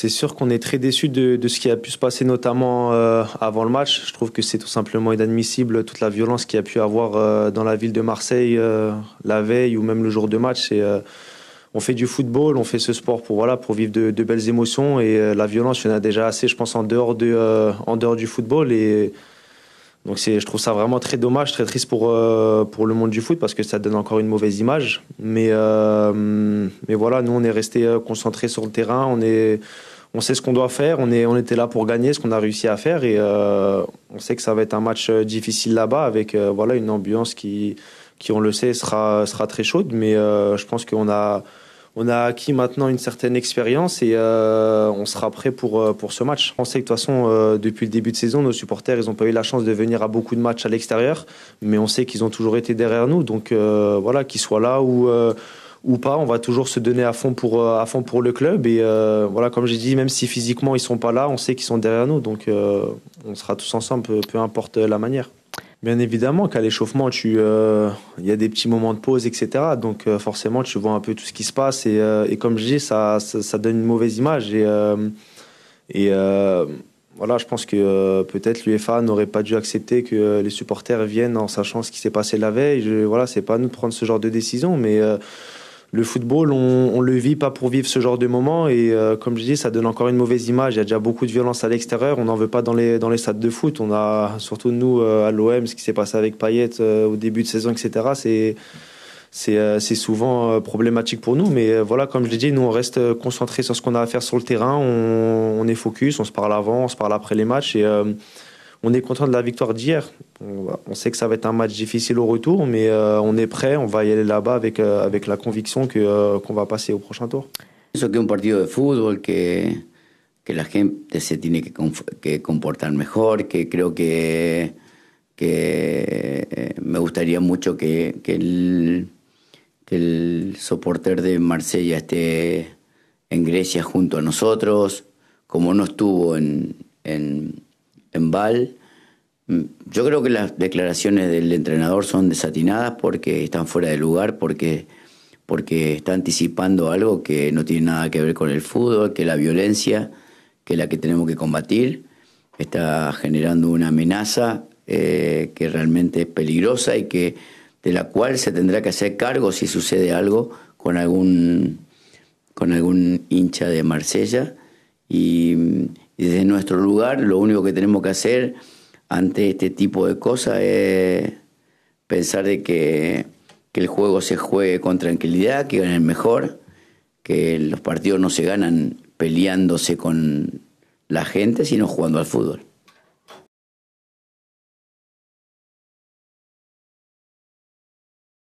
C'est sûr qu'on est très déçu de, ce qui a pu se passer, notamment euh, avant le match. Je trouve que c'est tout simplement inadmissible toute la violence qu'il y a pu avoir euh, dans la ville de Marseille euh, la veille ou même le jour de match. on fait du football, on fait ce sport pour vivre de, belles émotions et la violence, il y en a déjà assez, je pense, en dehors du football et donc je trouve ça vraiment très dommage, très triste pour, le monde du foot parce que ça donne encore une mauvaise image. Mais, voilà, nous on est resté concentré sur le terrain, on est on sait ce qu'on doit faire. On, est, on était là pour gagner ce qu'on a réussi à faire. Et euh, on sait que ça va être un match euh, difficile là-bas avec euh, voilà, une ambiance qui, qui, on le sait, sera, sera très chaude. Mais je pense qu'on a, on a acquis maintenant une certaine expérience et on sera prêt pour, pour ce match. On sait que de toute façon, depuis le début de saison, nos supporters, ils n'ont pas eu la chance de venir à beaucoup de matchs à l'extérieur. Mais on sait qu'ils ont toujours été derrière nous. Donc voilà, qu'ils soient là ou ou pas. On va toujours se donner à fond pour, euh, à fond pour le club. Et euh, voilà, comme j'ai dit, même si physiquement ils sont pas là, on sait qu'ils sont derrière nous. Donc euh, on sera tous ensemble, peu, importe la manière. Bien évidemment qu'à l'échauffement, il y a des petits moments de pause, etc. Donc forcément, tu vois un peu tout ce qui se passe. Et, comme je dis, ça, ça, donne une mauvaise image. Et, et voilà, je pense que peut-être l'UFA n'aurait pas dû accepter que les supporters viennent en sachant ce qui s'est passé la veille. voilà, c'est pas à nous de prendre ce genre de décision, mais le football, on, ne le vit pas pour vivre ce genre de moment. Et euh, comme je dis, ça donne encore une mauvaise image. Il y a déjà beaucoup de violence à l'extérieur. On n'en veut pas dans les, dans les stades de foot. On a, surtout nous, euh, à l'OM, ce qui s'est passé avec Payet euh, au début de saison, etc. C'est. C'est souvent problématique pour nous, mais voilà, comme je l'ai dit, nous on reste concentrés sur ce qu'on a à faire sur le terrain, on, on, est focus, on se parle avant, on se parle après les matchs, et on est content de la victoire d'hier. on que ça va être un match difficile au retour, mais euh, on est prêt, on va y aller là-bas avec, euh, la conviction que, vamos euh, qu'on va passer au prochain tour. eso que un partido de fútbol, que, que la gente se tiene que, que comportar mejor, que creo que, eh, me gustaría mucho que, el, que soporter de Marsella esté en Grecia junto a nosotros, como no estuvo en, en, en Val. Mm, yo creo que las declaraciones del entrenador son desatinadas porque están fuera de lugar, porque, está anticipando algo que no tiene nada que ver con el fútbol, que la violencia, que es la que tenemos que combatir, está generando una amenaza eh, que realmente es peligrosa y que de la cual se tendrá que hacer cargo si sucede algo con algún, con algún hincha de Marsella. y desde nuestro lugar lo único que tenemos que hacer ante este tipo de cosas pensar de que, que el juego se juegue con tranquilidad, que ganen mejor, que los partidos no se ganan peleándose con la gente, sino jugando al fútbol.